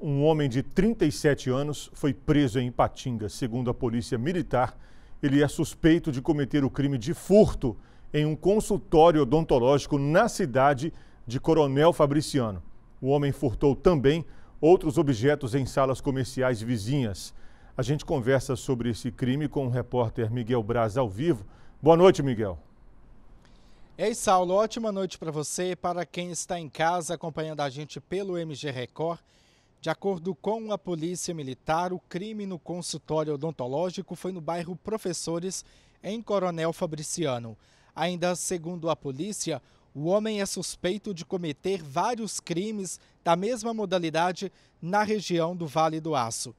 Um homem de 37 anos foi preso em Ipatinga. Segundo a polícia militar, ele é suspeito de cometer o crime de furto em um consultório odontológico na cidade de Coronel Fabriciano. O homem furtou também outros objetos em salas comerciais vizinhas. A gente conversa sobre esse crime com o repórter Miguel Braz ao vivo. Boa noite, Miguel. Ei, Saulo, ótima noite para você, para quem está em casa acompanhando a gente pelo MG Record de acordo com a Polícia Militar, o crime no consultório odontológico foi no bairro Professores, em Coronel Fabriciano. Ainda segundo a polícia, o homem é suspeito de cometer vários crimes da mesma modalidade na região do Vale do Aço.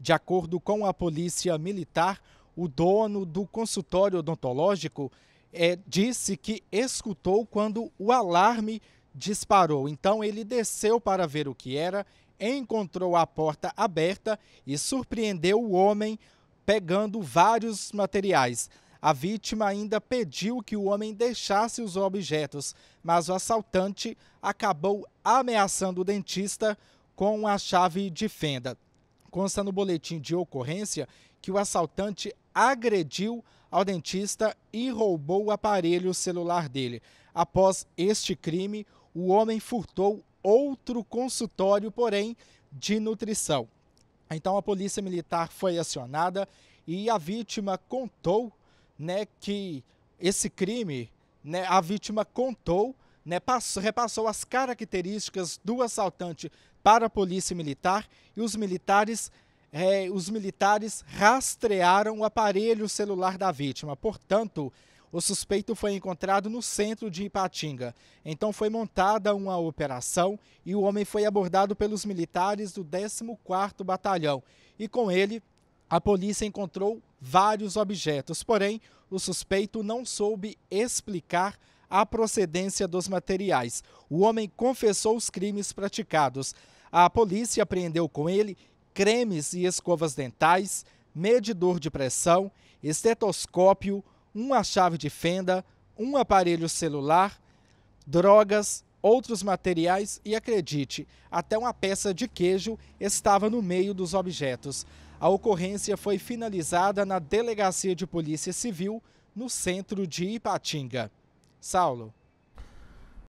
De acordo com a Polícia Militar, o dono do consultório odontológico é, disse que escutou quando o alarme disparou. Então ele desceu para ver o que era encontrou a porta aberta e surpreendeu o homem pegando vários materiais. A vítima ainda pediu que o homem deixasse os objetos, mas o assaltante acabou ameaçando o dentista com a chave de fenda. Consta no boletim de ocorrência que o assaltante agrediu ao dentista e roubou o aparelho celular dele. Após este crime, o homem furtou outro consultório, porém, de nutrição. Então a polícia militar foi acionada e a vítima contou, né, que esse crime, né, a vítima contou, né, passou, repassou as características do assaltante para a polícia militar e os militares é, os militares rastrearam o aparelho celular da vítima. Portanto, o suspeito foi encontrado no centro de Ipatinga. Então foi montada uma operação e o homem foi abordado pelos militares do 14º Batalhão. E com ele, a polícia encontrou vários objetos, porém, o suspeito não soube explicar a procedência dos materiais. O homem confessou os crimes praticados. A polícia apreendeu com ele cremes e escovas dentais, medidor de pressão, estetoscópio, uma chave de fenda, um aparelho celular, drogas, outros materiais e, acredite, até uma peça de queijo estava no meio dos objetos. A ocorrência foi finalizada na Delegacia de Polícia Civil, no centro de Ipatinga. Saulo.